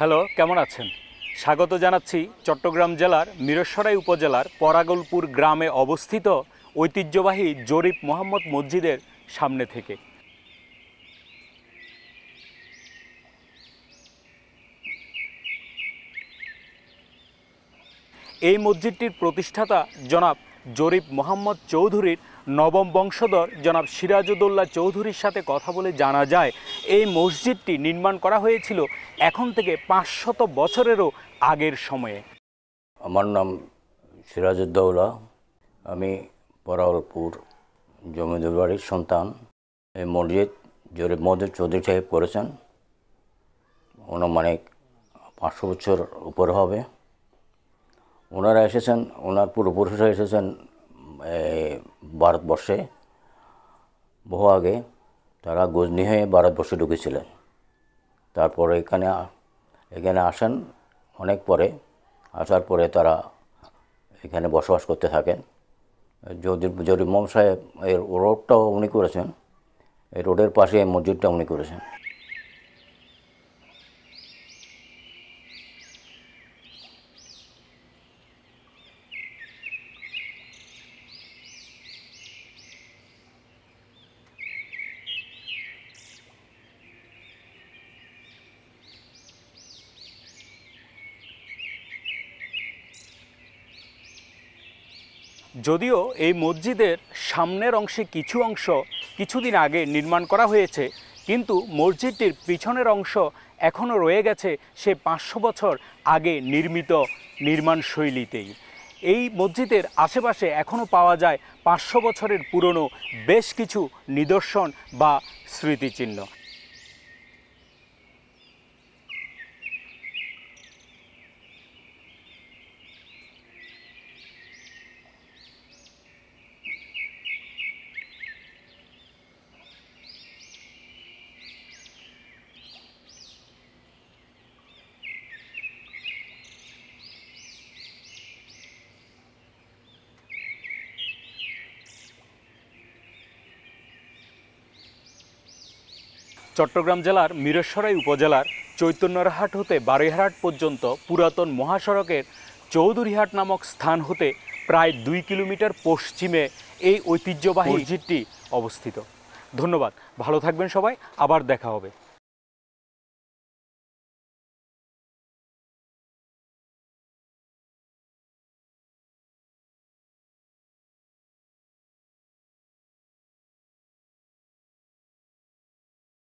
hello কেমন আছেন স্বাগত জানাচ্ছি চট্টগ্রাম জেলার মিরসরাই উপজেলার পরাগলপুর গ্রামে অবস্থিত ঐতিহ্যবাহী জরিপ মোহাম্মদ মসজিদের সামনে থেকে এই মসজিদটির প্রতিষ্ঠাতা জনাব জরিপ মোহাম্মদ চৌধুরীর নবম বংশধর জনাব সিরাজুদ্দোল্লা চৌধুরীর সাথে কথা বলে জানা যায় এই মসজিদটি নির্মাণ করা হয়েছিল এখন থেকে পাঁচশত বছরেরও আগের সময়ে আমার নাম সিরাজুদ্দৌলা আমি পরালপুর জমিদার বাড়ির সন্তান এই মসজিদ জরিপ মোহাম্মদ চৌধুরী সাহেব করেছেন অনুমানিক পাঁচশো বছর উপর হবে ওনারা এসেছেন ওনার পূর্বপুরুষরা এসেছেন ভারতবর্ষে বহু আগে তারা গজনি হয়ে ভারতবর্ষে ঢুকেছিলেন তারপর এখানে এখানে আসেন অনেক পরে আসার পরে তারা এখানে বসবাস করতে থাকেন যদি জরিমম সাহেব এর রোডটাও উনি করেছেন এই রোডের পাশে এই মসজিদটা উনি করেছেন যদিও এই মসজিদের সামনের অংশে কিছু অংশ কিছুদিন আগে নির্মাণ করা হয়েছে কিন্তু মসজিদটির পিছনের অংশ এখনও রয়ে গেছে সে পাঁচশো বছর আগে নির্মিত নির্মাণ শৈলীতেই এই মসজিদের আশেপাশে এখনও পাওয়া যায় পাঁচশো বছরের পুরনো বেশ কিছু নিদর্শন বা স্মৃতিচিহ্ন চট্টগ্রাম জেলার মিরেশ্বরাই উপজেলার চৈতন্যরহাট হতে বারোহাট পর্যন্ত পুরাতন মহাসড়কের চৌধুরীহাট নামক স্থান হতে প্রায় দুই কিলোমিটার পশ্চিমে এই ঐতিহ্যবাহী মসজিদটি অবস্থিত ধন্যবাদ ভালো থাকবেন সবাই আবার দেখা হবে